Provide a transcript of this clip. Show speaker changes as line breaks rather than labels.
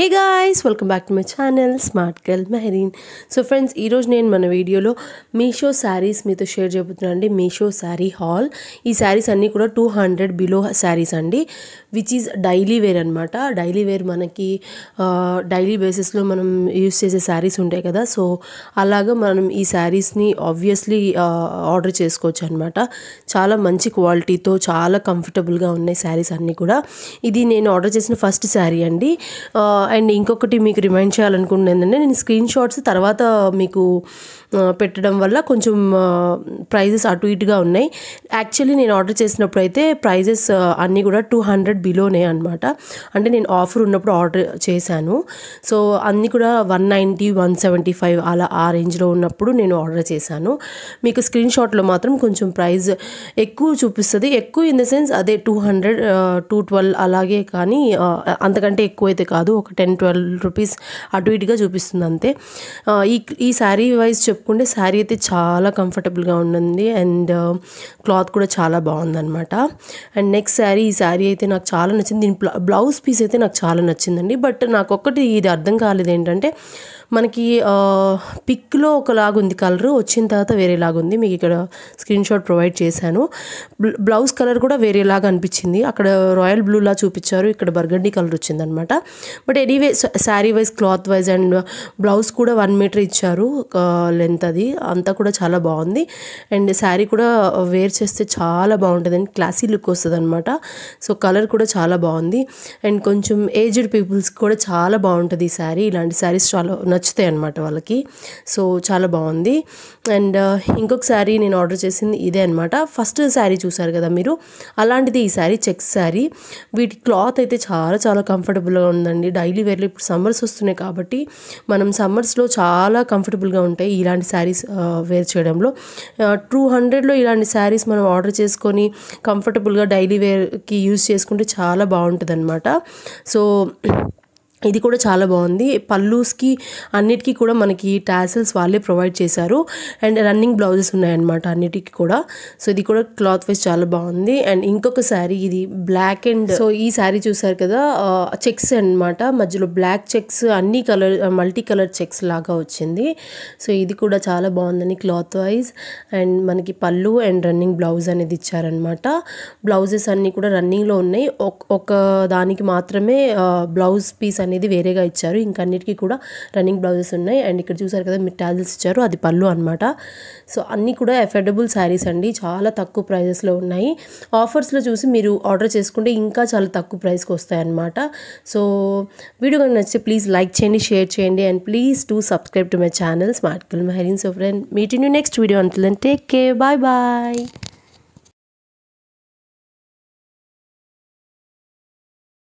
hey guys welcome back to my channel smart girl Mehreen so friends ఈరోజు నేను మన వీడియోలో మీషో శారీస్ మీతో షేర్ చేయబోతున్నాను అండి మీషో శారీ హాల్ ఈ శారీస్ అన్నీ కూడా టూ హండ్రెడ్ బిలో శారీస్ అండి విచ్ ఈజ్ డైలీ వేర్ అనమాట డైలీ వేర్ మనకి డైలీ బేసిస్లో మనం యూస్ చేసే శారీస్ ఉంటాయి కదా సో అలాగా మనం ఈ శారీస్ని ఆబ్వియస్లీ ఆర్డర్ చేసుకోవచ్చు అనమాట చాలా మంచి క్వాలిటీతో చాలా కంఫర్టబుల్గా ఉన్నాయి శారీస్ అన్నీ కూడా ఇది నేను ఆర్డర్ చేసిన ఫస్ట్ శారీ అండి అండ్ ఇంకొకటి మీకు రిమైండ్ చేయాలనుకుంటున్నాను ఏంటంటే నేను స్క్రీన్ షాట్స్ తర్వాత మీకు పెట్టడం వల్ల కొంచెం ప్రైజెస్ అటు ఇటుగా ఉన్నాయి యాక్చువల్లీ నేను ఆర్డర్ చేసినప్పుడు అయితే ప్రైజెస్ అన్నీ కూడా టూ హండ్రెడ్ బిలోనే అనమాట అంటే నేను ఆఫర్ ఉన్నప్పుడు ఆర్డర్ చేశాను సో అన్నీ కూడా one ninety one seventy five అలా ఆ రేంజ్లో ఉన్నప్పుడు నేను ఆర్డర్ చేశాను మీకు స్క్రీన్ షాట్లో మాత్రం కొంచెం ప్రైజ్ ఎక్కువ చూపిస్తుంది ఎక్కువ ఇన్ ద సెన్స్ అదే టూ హండ్రెడ్ టూ ట్వెల్వ్ అలాగే కానీ అంతకంటే అయితే కాదు ఒక టెన్ ట్వెల్వ్ రూపీస్ అటు ఇటుగా చూపిస్తుంది అంతే ఈ ఈ శారీ వైజ్ చెప్పుకుంటే శారీ అయితే చాలా కంఫర్టబుల్గా ఉండింది అండ్ uh, క్లాత్ కూడా చాలా బాగుందనమాట అండ్ నెక్స్ట్ శారీ ఈ శారీ అయితే నాకు చాలా నచ్చింది దీని బ్లౌజ్ పీస్ అయితే నాకు చాలా నచ్చిందండి బట్ నాకు ఒక్కటి ఇది అర్థం కాలేదు ఏంటంటే మనకి uh, పిక్లో ఒకలాగుంది కలర్ వచ్చిన తర్వాత ఉంది మీకు ఇక్కడ స్క్రీన్ షాట్ ప్రొవైడ్ చేశాను బ్లౌజ్ కలర్ కూడా వేరేలాగా అనిపించింది అక్కడ రాయల్ బ్లూలా చూపించారు ఇక్కడ బర్గడ్డీ కలర్ వచ్చిందనమాట but anyway sari wise cloth wise and uh, blouse కూడా వన్ మీటర్ ఇచ్చారు లెంత్ అది అంతా కూడా చాలా బాగుంది అండ్ శారీ కూడా వేర్ చేస్తే చాలా బాగుంటుంది అండ్ క్లాసీ లుక్ వస్తుంది అనమాట సో కలర్ కూడా చాలా బాగుంది అండ్ కొంచెం ఏజ్డ్ పీపుల్స్ కూడా చాలా బాగుంటుంది ఈ శారీ ఇలాంటి శారీస్ చాలా నచ్చుతాయి అనమాట వాళ్ళకి సో చాలా బాగుంది అండ్ uh, ఇంకొక శారీ నేను ఆర్డర్ చేసింది ఇదే అనమాట ఫస్ట్ శారీ చూసారు కదా మీరు అలాంటిది ఈ శారీ చెక్ శారీ వీటి క్లాత్ అయితే చాలా చాలా కంఫర్టబుల్గా ఉందండి డైలీ వేర్లో ఇప్పుడు సమ్మర్స్ వస్తున్నాయి కాబట్టి మనం సమ్మర్స్లో చాలా కంఫర్టబుల్గా ఉంటాయి ఇలాంటి ఇలాంటి శారీస్ వేర్ చేయడంలో టూ హండ్రెడ్లో ఇలాంటి శారీస్ మనం ఆర్డర్ చేసుకొని కంఫర్టబుల్గా డైలీ వేర్కి యూస్ చేసుకుంటే చాలా బాగుంటుంది అనమాట సో ఇది కూడా చాలా బాగుంది పల్లూస్కి అన్నిటికీ కూడా మనకి టాసల్స్ వాళ్ళే ప్రొవైడ్ చేశారు అండ్ రన్నింగ్ బ్లౌజెస్ ఉన్నాయన్నమాట అన్నిటికీ కూడా సో ఇది కూడా క్లాత్ వైజ్ చాలా బాగుంది అండ్ ఇంకొక శారీ ఇది బ్లాక్ అండ్ సో ఈ శారీ చూసారు కదా చెక్స్ అనమాట మధ్యలో బ్లాక్ చెక్స్ అన్ని కలర్ మల్టీ కలర్ చెక్స్ లాగా వచ్చింది సో ఇది కూడా చాలా బాగుందని క్లాత్ వైజ్ అండ్ మనకి పళ్ళు అండ్ రన్నింగ్ బ్లౌజ్ అనేది ఇచ్చారనమాట బ్లౌజెస్ అన్నీ కూడా రన్నింగ్లో ఉన్నాయి ఒక దానికి మాత్రమే బ్లౌజ్ పీస్ అనేది వేరేగా ఇచ్చారు ఇంకా అన్నిటికీ కూడా రన్నింగ్ బ్లౌజెస్ ఉన్నాయి అండ్ ఇక్కడ చూసారు కదా మీరు టాజిల్స్ ఇచ్చారు అది పళ్ళు అనమాట సో అన్నీ కూడా ఎఫర్డబుల్ శారీస్ అండి చాలా తక్కువ ప్రైజెస్లో ఉన్నాయి ఆఫర్స్లో చూసి మీరు ఆర్డర్ చేసుకుంటే ఇంకా చాలా తక్కువ ప్రైస్కి వస్తాయన్నమాట సో వీడియో కానీ నచ్చితే ప్లీజ్ లైక్ చేయండి షేర్ చేయండి and please to subscribe to my channel smart film హైరిన్ so friend meet you next video until take care bye bye